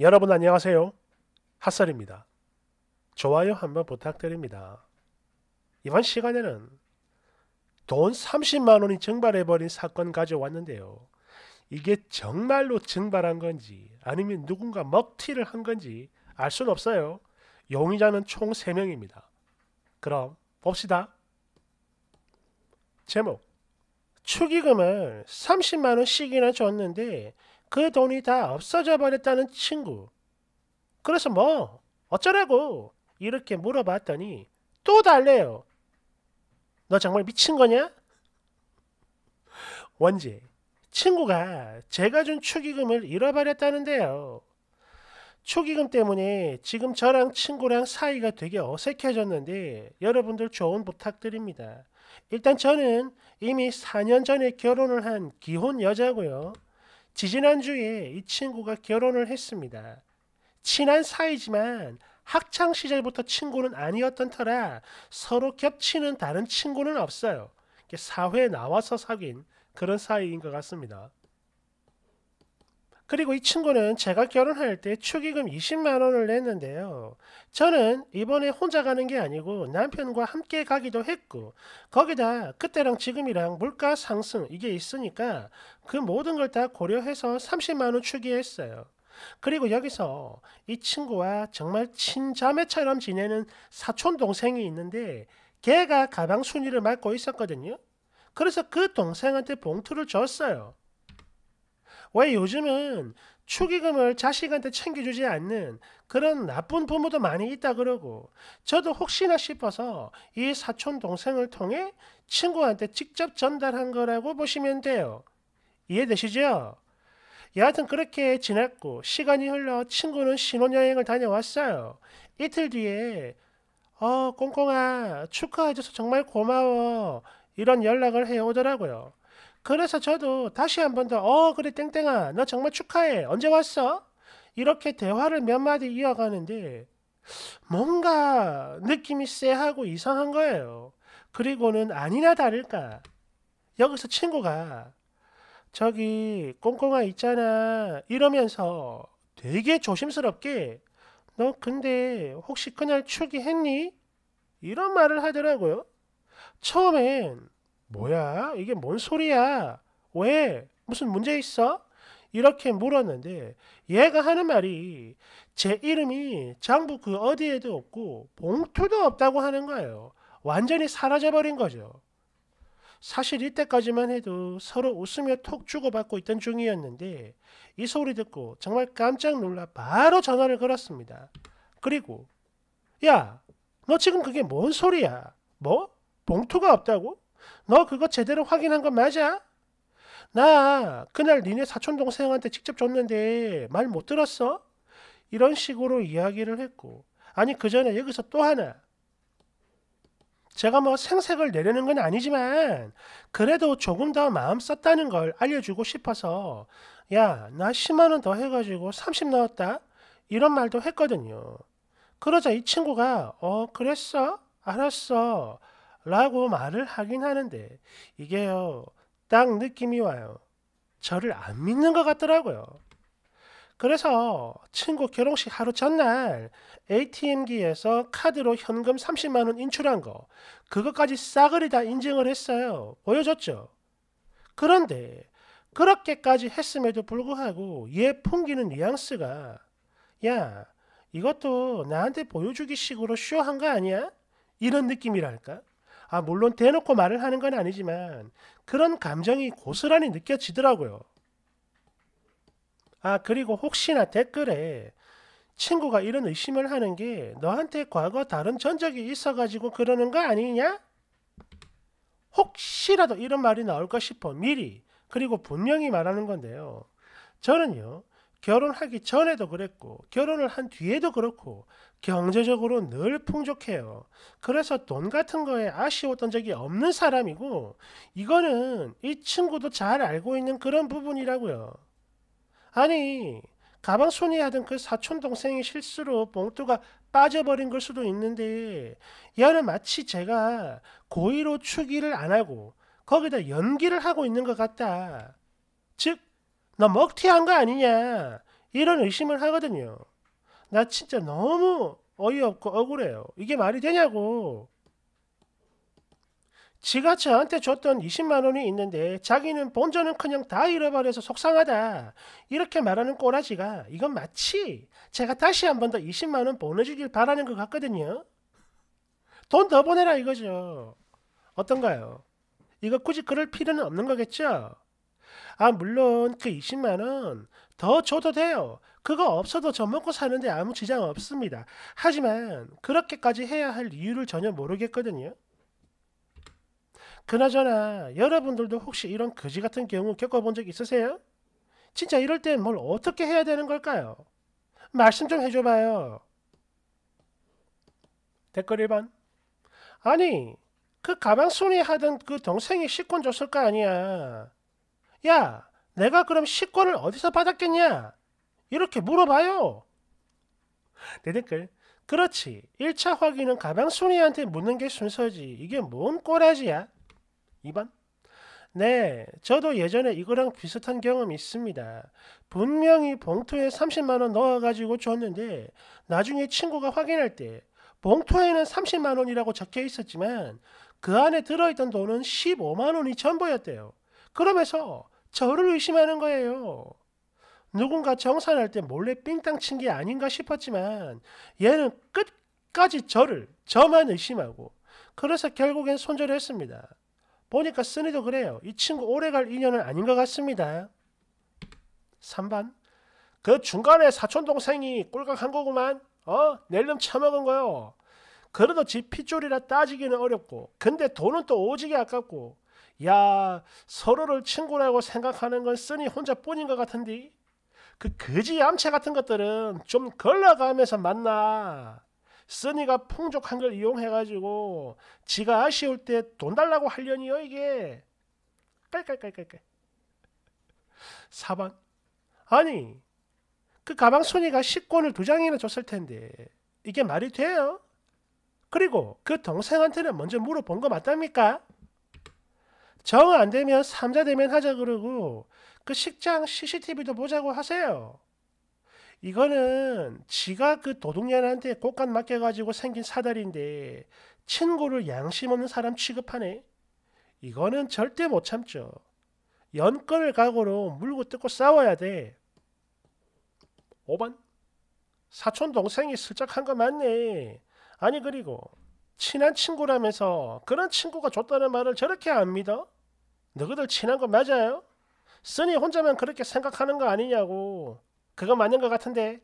여러분 안녕하세요. 핫설입니다. 좋아요 한번 부탁드립니다. 이번 시간에는 돈 30만 원이 증발해버린 사건 가져왔는데요. 이게 정말로 증발한 건지 아니면 누군가 먹튀를 한 건지 알 수는 없어요. 용의자는 총 3명입니다. 그럼 봅시다. 제목 추기금을 30만원씩이나 줬는데 그 돈이 다 없어져 버렸다는 친구. 그래서 뭐 어쩌라고 이렇게 물어봤더니 또 달래요. 너 정말 미친 거냐? 원제 친구가 제가 준 축의금을 잃어버렸다는데요. 축의금 때문에 지금 저랑 친구랑 사이가 되게 어색해졌는데 여러분들 좋은 부탁드립니다. 일단 저는 이미 4년 전에 결혼을 한 기혼 여자고요. 지지난주에 이 친구가 결혼을 했습니다. 친한 사이지만 학창 시절부터 친구는 아니었던 터라 서로 겹치는 다른 친구는 없어요. 사회에 나와서 사귄 그런 사이인 것 같습니다. 그리고 이 친구는 제가 결혼할 때 축의금 20만 원을 냈는데요. 저는 이번에 혼자 가는 게 아니고 남편과 함께 가기도 했고 거기다 그때랑 지금이랑 물가 상승 이게 있으니까 그 모든 걸 다 고려해서 30만 원 축의했어요. 그리고 여기서 이 친구와 정말 친자매처럼 지내는 사촌 동생이 있는데 걔가 가방 순위를 맡고 있었거든요. 그래서 그 동생한테 봉투를 줬어요. 왜 요즘은 축의금을 자식한테 챙겨주지 않는 그런 나쁜 부모도 많이 있다 그러고 저도 혹시나 싶어서 이 사촌 동생을 통해 친구한테 직접 전달한 거라고 보시면 돼요. 이해되시죠? 여하튼 그렇게 지났고 시간이 흘러 친구는 신혼여행을 다녀왔어요. 이틀 뒤에 어 꽁꽁아 축하해줘서 정말 고마워 이런 연락을 해오더라고요. 그래서 저도 다시 한 번 더, 어, 그래, 땡땡아, 너 정말 축하해. 언제 왔어? 이렇게 대화를 몇 마디 이어가는데, 뭔가 느낌이 쎄하고 이상한 거예요. 그리고는 아니나 다를까. 여기서 친구가, 저기, 꽁꽁아 있잖아. 이러면서 되게 조심스럽게, 너 근데 혹시 그날 축이 했니? 이런 말을 하더라고요. 처음엔 뭐야? 이게 뭔 소리야? 왜? 무슨 문제 있어? 이렇게 물었는데 얘가 하는 말이 제 이름이 장부 그 어디에도 없고 봉투도 없다고 하는 거예요. 완전히 사라져버린 거죠. 사실 이때까지만 해도 서로 웃으며 톡 주고받고 있던 중이었는데 이 소리 듣고 정말 깜짝 놀라 바로 전화를 걸었습니다. 그리고 야, 너 지금 그게 뭔 소리야? 뭐? 봉투가 없다고? 너 그거 제대로 확인한 거 맞아? 나 그날 니네 사촌 동생한테 직접 줬는데 말 못 들었어? 이런 식으로 이야기를 했고 아니 그 전에 여기서 또 하나 제가 뭐 생색을 내려는 건 아니지만 그래도 조금 더 마음 썼다는 걸 알려주고 싶어서 야 나 10만원 더 해가지고 30 넣었다 이런 말도 했거든요 그러자 이 친구가 어 그랬어 알았어 라고 말을 하긴 하는데 이게요. 딱 느낌이 와요. 저를 안 믿는 것 같더라고요. 그래서 친구 결혼식 하루 전날 ATM기에서 카드로 현금 30만 원 인출한 거 그것까지 싸그리 다 인증을 했어요. 보여줬죠. 그런데 그렇게까지 했음에도 불구하고 얘 풍기는 뉘앙스가 야 이것도 나한테 보여주기 식으로 쇼한 거 아니야? 이런 느낌이랄까? 아, 물론 대놓고 말을 하는 건 아니지만 그런 감정이 고스란히 느껴지더라고요. 아, 그리고 혹시나 댓글에 친구가 이런 의심을 하는 게 너한테 과거 다른 전적이 있어가지고 그러는 거 아니냐? 혹시라도 이런 말이 나올까 싶어 미리 그리고 분명히 말하는 건데요. 저는요 결혼하기 전에도 그랬고 결혼을 한 뒤에도 그렇고 경제적으로 늘 풍족해요. 그래서 돈 같은 거에 아쉬웠던 적이 없는 사람이고 이거는 이 친구도 잘 알고 있는 그런 부분이라고요. 아니 가방 손이하던 그 사촌 동생이 실수로 봉투가 빠져버린 걸 수도 있는데 얘는 마치 제가 고의로 추기를 안 하고 거기다 연기를 하고 있는 것 같다. 즉너 먹튀한 거 아니냐 이런 의심을 하거든요. 나 진짜 너무 어이없고 억울해요. 이게 말이 되냐고. 지가 저한테 줬던 20만 원이 있는데 자기는 본전은커녕 다 잃어버려서 속상하다. 이렇게 말하는 꼬라지가 이건 마치 제가 다시 한 번 더 20만 원 보내주길 바라는 것 같거든요. 돈 더 보내라 이거죠. 어떤가요? 이거 굳이 그럴 필요는 없는 거겠죠? 아 물론 그 20만 원 더 줘도 돼요. 그거 없어도 저 먹고 사는데 아무 지장 없습니다. 하지만 그렇게까지 해야 할 이유를 전혀 모르겠거든요. 그나저나 여러분들도 혹시 이런 거지 같은 경우 겪어본 적 있으세요? 진짜 이럴 땐 뭘 어떻게 해야 되는 걸까요? 말씀 좀 해줘봐요. 댓글 1번 아니 그 가방 순이 하던 그 동생이 식권 줬을 거 아니야. 야, 내가 그럼 식권을 어디서 받았겠냐? 이렇게 물어봐요. 내 댓글. 그렇지. 1차 확인은 가방순이한테 묻는 게 순서지. 이게 뭔 꼬라지야? 2번. 네, 저도 예전에 이거랑 비슷한 경험이 있습니다. 분명히 봉투에 30만원 넣어가지고 줬는데 나중에 친구가 확인할 때 봉투에는 30만원이라고 적혀 있었지만 그 안에 들어있던 돈은 15만원이 전부였대요. 그러면서 저를 의심하는 거예요. 누군가 정산할 때 몰래 삥땅 친 게 아닌가 싶었지만 얘는 끝까지 저를 저만 의심하고 그래서 결국엔 손절했습니다. 보니까 쓰니도 그래요. 이 친구 오래갈 인연은 아닌 것 같습니다. 3번 그 중간에 사촌동생이 꼴깍한 거구만. 어? 낼름 처먹은 거요. 그래도 집 핏줄이라 따지기는 어렵고 근데 돈은 또 오지게 아깝고 야 서로를 친구라고 생각하는 건 쓰니 혼자뿐인 것 같은데 그 거지 암체 같은 것들은 좀 걸러가면서 만나. 쓰니가 풍족한 걸 이용해가지고 지가 아쉬울 때 돈 달라고 하려니요 이게. 깔깔깔깔깔. 4번. 아니 그 가방 순이가 10권을 두 장이나 줬을 텐데 이게 말이 돼요? 그리고 그 동생한테는 먼저 물어본 거 맞답니까? 정안 되면 삼자 되면 하자 그러고 그 식장 CCTV도 보자고 하세요. 이거는 지가 그 도둑년한테 꽃간 맡겨가지고 생긴 사다리인데 친구를 양심 없는 사람 취급하네. 이거는 절대 못 참죠. 연건을 각오로 물고 뜯고 싸워야 돼. 5번 사촌 동생이 슬쩍 한 거 맞네. 아니 그리고 친한 친구라면서 그런 친구가 줬다는 말을 저렇게 안 믿어? 너희들 친한 거 맞아요? 쓰니 혼자만 그렇게 생각하는 거 아니냐고. 그거 맞는 것 같은데.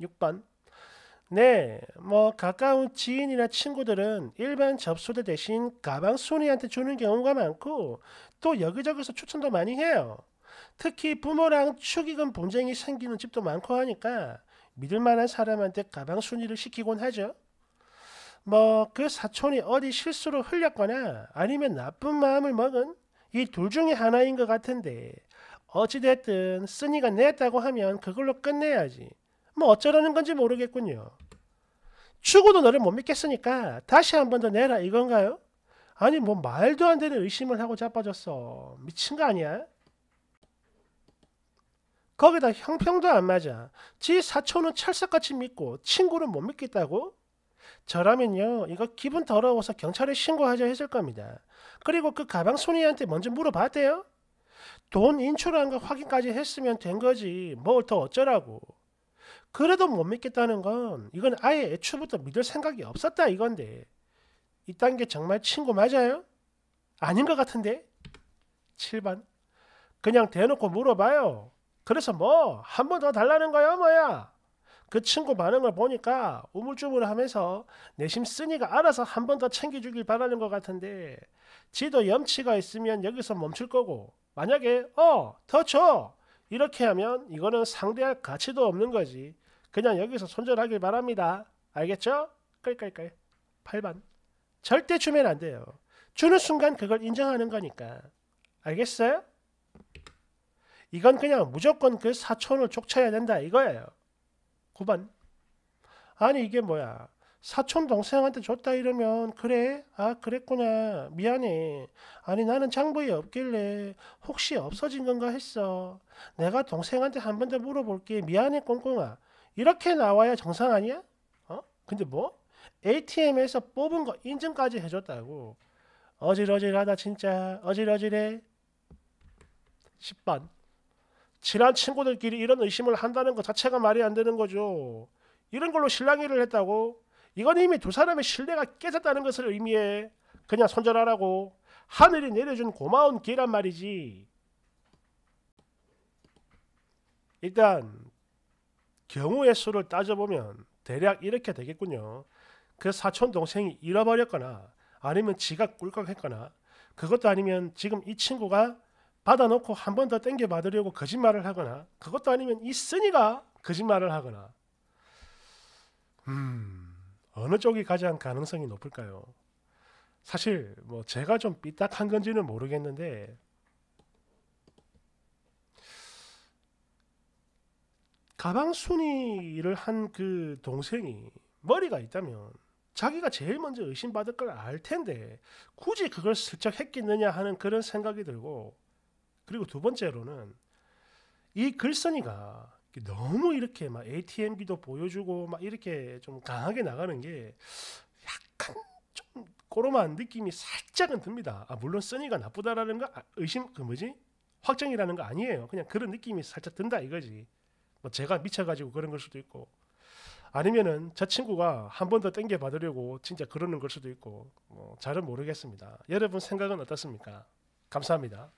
6번. 네, 뭐 가까운 지인이나 친구들은 일반 접수대 대신 가방 순이한테 주는 경우가 많고 또 여기저기서 추천도 많이 해요. 특히 부모랑 축의금 분쟁이 생기는 집도 많고 하니까 믿을 만한 사람한테 가방 순위를 시키곤 하죠. 뭐 그 사촌이 어디 실수로 흘렸거나 아니면 나쁜 마음을 먹은 이둘 중에 하나인 것 같은데 어찌됐든 쓰니가 냈다고 하면 그걸로 끝내야지. 뭐 어쩌라는 건지 모르겠군요. 죽어도 너를 못 믿겠으니까 다시 한 번 더 내라 이건가요? 아니 뭐 말도 안 되는 의심을 하고 자빠졌어. 미친 거 아니야? 거기다 형평도 안 맞아. 지 사촌은 철석같이 믿고 친구는못 믿겠다고? 저라면요, 이거 기분 더러워서 경찰에 신고하자 했을 겁니다. 그리고 그 가방 손이한테 먼저 물어봤대요? 돈 인출한 거 확인까지 했으면 된 거지. 뭘 더 어쩌라고. 그래도 못 믿겠다는 건 이건 아예 애초부터 믿을 생각이 없었다 이건데. 이딴 게 정말 친구 맞아요? 아닌 것 같은데? 7번. 그냥 대놓고 물어봐요. 그래서 뭐? 한 번 더 달라는 거야, 뭐야? 그 친구 반응을 보니까 우물쭈물하면서 내심 쓰니가 알아서 한 번 더 챙겨주길 바라는 것 같은데 지도 염치가 있으면 여기서 멈출 거고 만약에 어 더 줘 이렇게 하면 이거는 상대할 가치도 없는 거지 그냥 여기서 손절하길 바랍니다 알겠죠? 깔깔깔 8반 절대 주면 안 돼요 주는 순간 그걸 인정하는 거니까 알겠어요? 이건 그냥 무조건 그 사촌을 쫓쳐야 된다 이거예요 9번. 아니 이게 뭐야. 사촌 동생한테 줬다 이러면 그래? 아 그랬구나. 미안해. 아니 나는 장부에 없길래 혹시 없어진 건가 했어. 내가 동생한테 한 번 더 물어볼게. 미안해 꽁꽁아. 이렇게 나와야 정상 아니야? 어? 근데 뭐? ATM에서 뽑은 거 인증까지 해줬다고. 어질어질하다 진짜. 어질어질해. 10번. 친한 친구들끼리 이런 의심을 한다는 것 자체가 말이 안 되는 거죠. 이런 걸로 실랑이를 했다고 이건 이미 두 사람의 신뢰가 깨졌다는 것을 의미해 그냥 손절하라고 하늘이 내려준 고마운 기회란 말이지. 일단 경우의 수를 따져보면 대략 이렇게 되겠군요. 그 사촌 동생이 잃어버렸거나 아니면 지가 꿀꺽했거나 그것도 아니면 지금 이 친구가 받아놓고 한 번 더 땡겨 받으려고 거짓말을 하거나 그것도 아니면 있으니가 거짓말을 하거나 음 어느 쪽이 가장 가능성이 높을까요? 사실 뭐 제가 좀 삐딱한 건지는 모르겠는데 가방 순위를 한 그 동생이 머리가 있다면 자기가 제일 먼저 의심받을 걸 알 텐데 굳이 그걸 슬쩍 했겠느냐 하는 그런 생각이 들고 그리고 두 번째로는 이 글쓴이가 너무 이렇게 막 ATM기도 보여주고 막 이렇게 좀 강하게 나가는 게 약간 좀 꼬로만 느낌이 살짝은 듭니다. 아, 물론 써이가 나쁘다라는 거 아, 의심 그 뭐지 확정이라는 거 아니에요. 그냥 그런 느낌이 살짝 든다 이거지. 뭐 제가 미쳐가지고 그런 걸 수도 있고 아니면은 저 친구가 한 번 더 땡겨 받으려고 진짜 그러는 걸 수도 있고 뭐 잘은 모르겠습니다. 여러분 생각은 어떻습니까? 감사합니다.